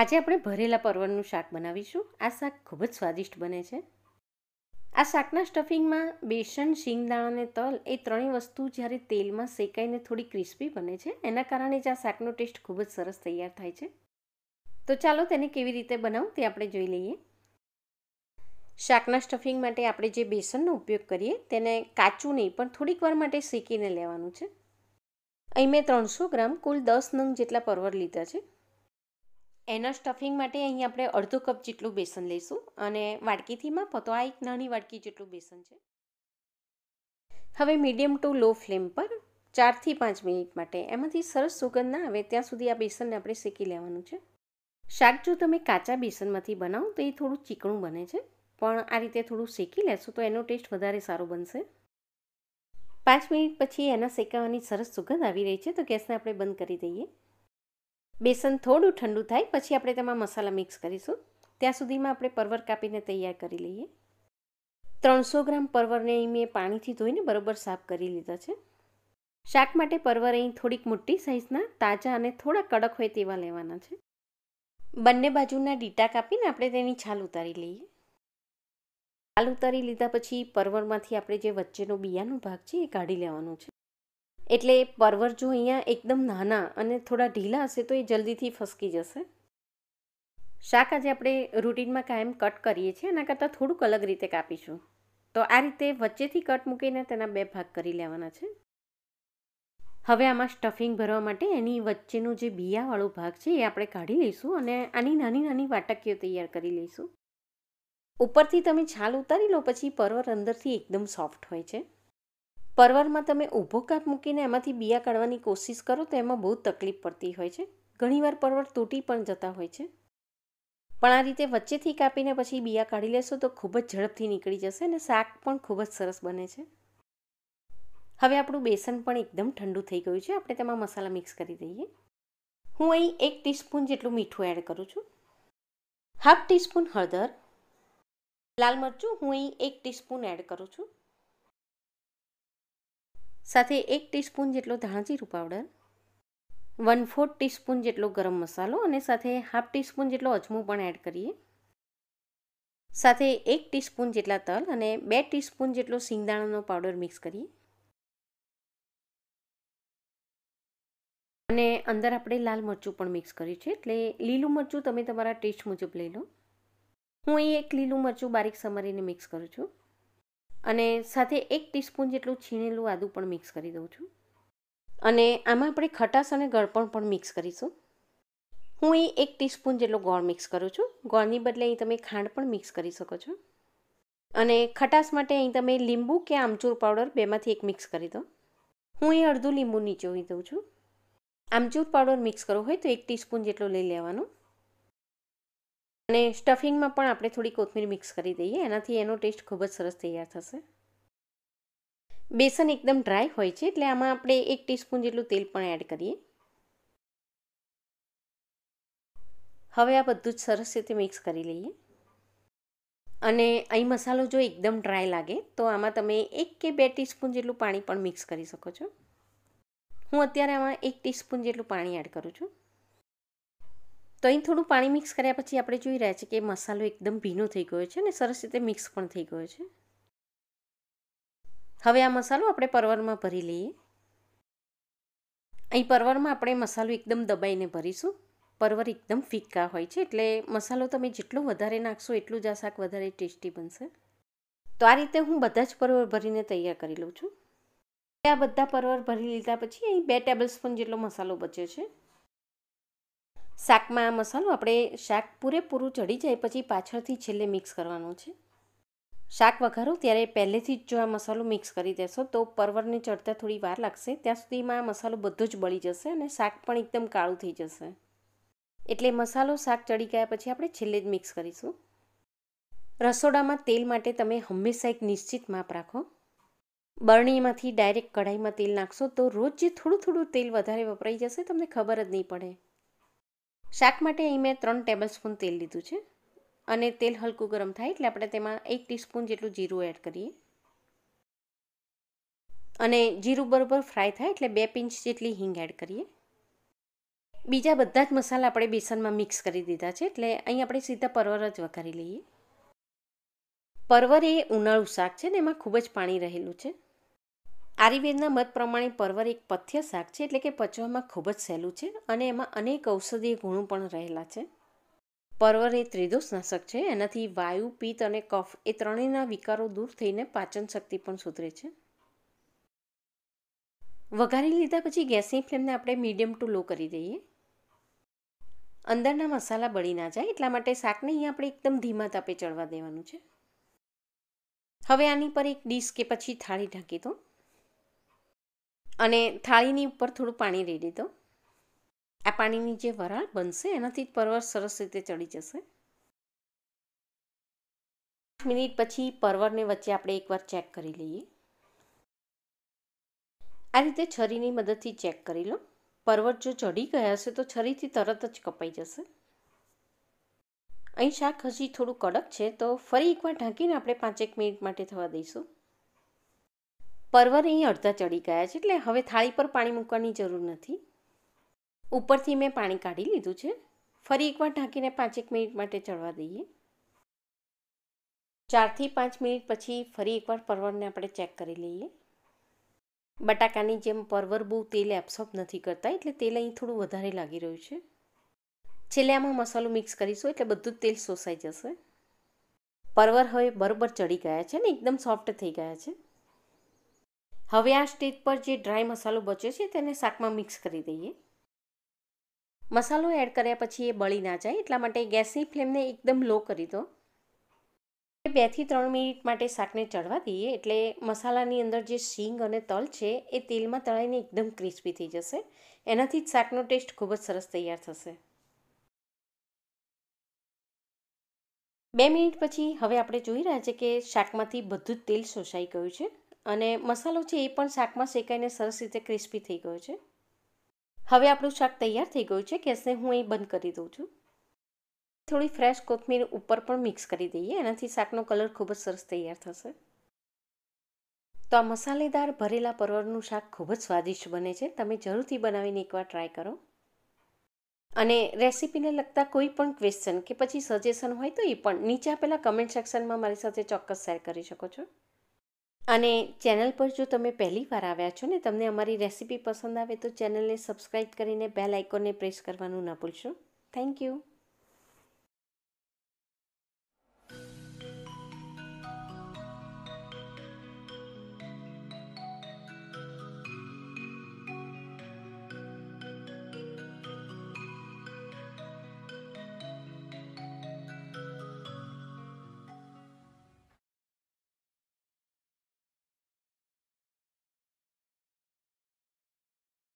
આજે આપણે ભરેલા પરવળનું શાક બનાવીશું આ શાક ખૂબ જ સ્વાદિષ્ટ બને છે આ શાકના સ્ટફિંગમાં બેસન શીંગદાણા અને તલ એ ત્રણેય વસ્તુ જ્યારે તેલમાં શેકાઈને થોડી ક્રિસ્પી બને છે એના કારણે જ આ શાકનો ટેસ્ટ ખૂબ જ સરસ તૈયાર થાય છે તો ચાલો તેને કેવી રીતે બનાવું તે આપણે જોઈ લઈએ શાકના સ્ટફિંગ માટે આપણે જે બેસનનો ઉપયોગ કરીએ તેને કાચું નહીં પણ થોડીક વાર માટે શેકીને લેવાનું છે અહીં મેં ત્રણસો ગ્રામ કુલ દસ નંગ જેટલા પરવર લીધા છે એના સ્ટફિંગ માટે અહીં આપણે અડધો કપ જેટલું બેસન લઈશું અને વાટકીથી માપો તો આ એક નાની વાડકી જેટલું બેસન છે હવે મીડિયમ ટુ લો ફ્લેમ પર ચારથી પાંચ મિનિટ માટે એમાંથી સરસ સુગંધ ના આવે ત્યાં સુધી આ બેસનને આપણે શેકી લેવાનું છે શાક જો તમે કાચા બેસનમાંથી બનાવો તો એ થોડું ચીકણું બને છે પણ આ રીતે થોડું શેકી લેશું તો એનો ટેસ્ટ વધારે સારો બનશે પાંચ મિનિટ પછી એના શેકાવાની સરસ સુગંધ આવી રહી છે તો ગેસને આપણે બંધ કરી દઈએ બેસન થોડું ઠંડુ થાય પછી આપણે તેમાં મસાલા મિક્સ કરીશું ત્યાં સુધીમાં આપણે પરવર કાપીને તૈયાર કરી લઈએ ત્રણસો ગ્રામ પરવરને અહીં મેં પાણીથી ધોઈને બરોબર સાફ કરી લીધા છે શાક માટે પરવર અહીં થોડીક મોટી સાઇઝના તાજા અને થોડા કડક હોય તેવા લેવાના છે બંને બાજુના ડીટા કાપીને આપણે તેની છાલ ઉતારી લઈએ છાલ ઉતારી લીધા પછી પરવરમાંથી આપણે જે વચ્ચેનો બિયાનો ભાગ છે એ કાઢી લેવાનો છે એટલે પરવર જો અહીંયા એકદમ નાના અને થોડા ઢીલા હશે તો એ જલ્દીથી ફસકી જશે શાક આજે આપણે રૂટીનમાં કાયમ કટ કરીએ છીએ એના કરતાં થોડુંક અલગ રીતે કાપીશું તો આ રીતે વચ્ચેથી કટ મૂકીને તેના બે ભાગ કરી લેવાના છે હવે આમાં સ્ટફિંગ ભરવા માટે એની વચ્ચેનું જે બિયાવાળો ભાગ છે એ આપણે કાઢી લઈશું અને આની નાની નાની વાટકીઓ તૈયાર કરી લઈશું ઉપરથી તમે છાલ ઉતારી લો પછી પરવર અંદરથી એકદમ સોફ્ટ હોય છે પરવરમાં તમે ઊભો કાપ મૂકીને એમાંથી બિયા કાઢવાની કોશિશ કરો તો એમાં બહુ તકલીફ પડતી હોય છે ઘણીવાર પરવર તૂટી પણ જતા હોય છે પણ આ રીતે વચ્ચેથી કાપીને પછી બિયા કાઢી લેશો તો ખૂબ જ ઝડપથી નીકળી જશે અને શાક પણ ખૂબ જ સરસ બને છે હવે આપણું બેસન પણ એકદમ ઠંડુ થઈ ગયું છે આપણે તેમાં મસાલા મિક્સ કરી દઈએ હું અહીં એક ટીસ્પૂન જેટલું મીઠું એડ કરું છું હાફ ટીસ્પૂન હળદર લાલ મરચું હું અહીં એક ટીસ્પૂન એડ કરું છું સાથે એક ટીસ્પૂન જેટલો ધાણાજીરું પાવડર વન ફોર્થ ટીસ્પૂન જેટલો ગરમ મસાલો અને સાથે હાફ ટીસ્પૂન જેટલો અજમો પણ એડ કરીએ સાથે એક ટીસ્પૂન જેટલા તલ અને બે ટીસ્પૂન જેટલો સિંગદાણાનો પાવડર મિક્સ કરીએ અને અંદર આપણે લાલ મરચું પણ મિક્સ કર્યું છે એટલે લીલું મરચું તમે તમારા ટેસ્ટ મુજબ લઈ લો હું અહીં એક લીલું મરચું બારીક સમારીને મિક્સ કરું છું અને સાથે એક ટીસ્પૂન જેટલું છીણેલું આદું પણ મિક્સ કરી દઉં છું અને આમાં આપણે ખટાશ અને ગળપણ પણ મિક્સ કરીશું હું અહીં એક ટીસ્પૂન જેટલો ગોળ મિક્સ કરું છું ગોળની બદલે અહીં તમે ખાંડ પણ મિક્સ કરી શકો છો અને ખટાશ માટે અહીં તમે લીંબુ કે આમચૂર પાવડર બેમાંથી એક મિક્સ કરી દો હું અહીં અડધું લીંબુ નીચોવી દઉં છું આમચૂર પાવડર મિક્સ કરવો હોય તો એક ટીસ્પૂન જેટલો લઈ લેવાનું અને સ્ટફિંગમાં પણ આપણે થોડી કોથમીર મિક્સ કરી દઈએ એનાથી એનો ટેસ્ટ ખૂબ જ સરસ તૈયાર થશે બેસન એકદમ ડ્રાય હોય છે એટલે આમાં આપણે એક ટીસ્પૂન જેટલું તેલ પણ એડ કરીએ હવે આ બધું જ સરસ રીતે મિક્સ કરી લઈએ અને અહીં મસાલો જો એકદમ ડ્રાય લાગે તો આમાં તમે એક કે બે ટીસ્પૂન જેટલું પાણી પણ મિક્સ કરી શકો છો હું અત્યારે આમાં એક ટીસ્પૂન જેટલું પાણી એડ કરું છું તો અહીં થોડું પાણી મિક્સ કર્યા પછી આપણે જોઈ રહ્યા છીએ કે મસાલો એકદમ ભીનો થઈ ગયો છે અને સરસ રીતે મિક્સ પણ થઈ ગયો છે હવે આ મસાલો આપણે પરવરમાં ભરી લઈએ અહીં પરવરમાં આપણે મસાલો એકદમ દબાઈને ભરીશું પરવર એકદમ ફિક્કા હોય છે એટલે મસાલો તમે જેટલો વધારે નાખશો એટલું જ આ શાક વધારે ટેસ્ટી બનશે તો આ રીતે હું બધા જ પરવર ભરીને તૈયાર કરી લઉં છું આ બધા પરવર ભરી લીધા પછી અહીં બે ટેબલ સ્પૂન જેટલો મસાલો બચ્યો છે શાકમાં આ મસાલો આપણે શાક પૂરેપૂરું ચડી જાય પછી પાછળથી છેલ્લે મિક્સ કરવાનું છે શાક વઘારો ત્યારે પહેલેથી જ જો આ મસાલો મિક્સ કરી દેશો તો પરવરને ચડતા થોડી વાર લાગશે ત્યાં સુધીમાં મસાલો બધો જ બળી જશે અને શાક પણ એકદમ કાળું થઈ જશે એટલે મસાલો શાક ચડી ગયા પછી આપણે છેલ્લે જ મિક્સ કરીશું રસોડામાં તેલ માટે તમે હંમેશા એક નિશ્ચિત માપ રાખો બરણીમાંથી ડાયરેક્ટ કઢાઈમાં તેલ નાખશો તો રોજ જે થોડું થોડું તેલ વધારે વપરાઈ જશે તમને ખબર જ નહીં પડે શાક માટે અહીં મેં ત્રણ ટેબલ સ્પૂન તેલ લીધું છે અને તેલ હલકું ગરમ થાય એટલે આપણે તેમાં એક ટીસ્પૂન જેટલું જીરું એડ કરીએ અને જીરું બરોબર ફ્રાય થાય એટલે બે પિંચ જેટલી હિંગ એડ કરીએ બીજા બધા જ મસાલા આપણે બેસનમાં મિક્સ કરી દીધા છે એટલે અહીં આપણે સીધા પરવર જ વઘારી લઈએ પરવર એ ઉનાળું શાક છે ને એમાં ખૂબ જ પાણી રહેલું છે આયુર્વેદના મત પ્રમાણે પરવર એક પથ્ય શાક છે એટલે કે પચવામાં ખૂબ જ સહેલું છે અને એમાં અનેક ઔષધીય ગુણો પણ રહેલા છે પરવર એ ત્રિદોષનાશક છે એનાથી વાયુ પિત્ત અને કફ એ ત્રણેયના વિકારો દૂર થઈને પાચન શક્તિ પણ સુધરે છે વઘારી લીધા પછી ગેસની ફ્લેમને આપણે મીડિયમ ટુ લો કરી દઈએ અંદરના મસાલા બળી ના જાય એટલા માટે શાકને અહીં આપણે એકદમ ધીમા તાપે ચડવા દેવાનું છે હવે આની પર એક ડીશ કે પછી થાળી ઢાંકી દો અને થાળીની ઉપર થોડું પાણી રેડી દો આ પાણીની જે વરાળ બનશે એનાથી જ પરવર સરસ રીતે ચડી જશે પાંચ મિનિટ પછી પરવરને વચ્ચે આપણે એકવાર ચેક કરી લઈએ આ રીતે છરીની મદદથી ચેક કરી લો પરવર જો ચડી ગયા હશે તો છરીથી તરત જ કપાઈ જશે અહીં શાક હજી થોડું કડક છે તો ફરી એકવાર ઢાંકીને આપણે પાંચેક મિનિટ માટે થવા દઈશું પરવર અહીં અડધા ચડી ગયા છે એટલે હવે થાળી પર પાણી મૂકવાની જરૂર નથી ઉપરથી મેં પાણી કાઢી લીધું છે ફરી એકવાર ઢાંકીને પાંચેક મિનિટ માટે ચડવા દઈએ ચારથી પાંચ મિનિટ પછી ફરી એકવાર પરવરને આપણે ચેક કરી લઈએ બટાકાની જેમ પરવર બહુ તેલ એબ્સોર્બ નથી કરતા એટલે તેલ અહીં થોડું વધારે લાગી રહ્યું છે છેલ્લે આમાં મસાલો મિક્સ કરીશું એટલે બધું તેલ શોષાઈ જશે પરવર હવે બરોબર ચડી ગયા છે ને એકદમ સોફ્ટ થઈ ગયા છે હવે આ સ્ટેજ પર જે ડ્રાય મસાલો બચ્યો છે તેને શાકમાં મિક્સ કરી દઈએ મસાલો એડ કર્યા પછી એ બળી ના જાય એટલા માટે ગેસની ફ્લેમને એકદમ લો કરી દો બેથી ત્રણ મિનિટ માટે શાકને ચડવા દઈએ એટલે મસાલાની અંદર જે શીંગ અને તલ છે એ તેલમાં તળાઈને એકદમ ક્રિસ્પી થઈ જશે એનાથી જ શાકનો ટેસ્ટ ખૂબ જ સરસ તૈયાર થશે બે મિનિટ પછી હવે આપણે જોઈ રહ્યા છે કે શાકમાંથી બધું જ તેલ શોષાઈ ગયું છે અને મસાલો છે એ પણ શાકમાં શેકાઈને સરસ રીતે ક્રિસ્પી થઈ ગયો છે હવે આપણું શાક તૈયાર થઈ ગયું છે ગેસને હું અહીં બંધ કરી દઉં છું થોડી ફ્રેશ કોથમીર ઉપર પણ મિક્સ કરી દઈએ એનાથી શાકનો કલર ખૂબ જ સરસ તૈયાર થશે તો આ મસાલેદાર ભરેલા પરવરનું શાક ખૂબ જ સ્વાદિષ્ટ બને છે તમે જરૂરથી બનાવીને એકવાર ટ્રાય કરો અને રેસીપીને લગતા કોઈ પણ ક્વેશ્ચન કે પછી સજેશન હોય તો એ પણ નીચે આપેલા કમેન્ટ સેક્શનમાં મારી સાથે ચોક્કસ શેર કરી શકો છો અને ચેનલ પર જો તમે પહેલી વાર આવ્યા છો ને તમને અમારી રેસીપી પસંદ આવે તો ચેનલને સબસ્ક્રાઈબ કરીને બેલ આઇકોનને પ્રેસ કરવાનું ન ભૂલશો થેન્ક યુ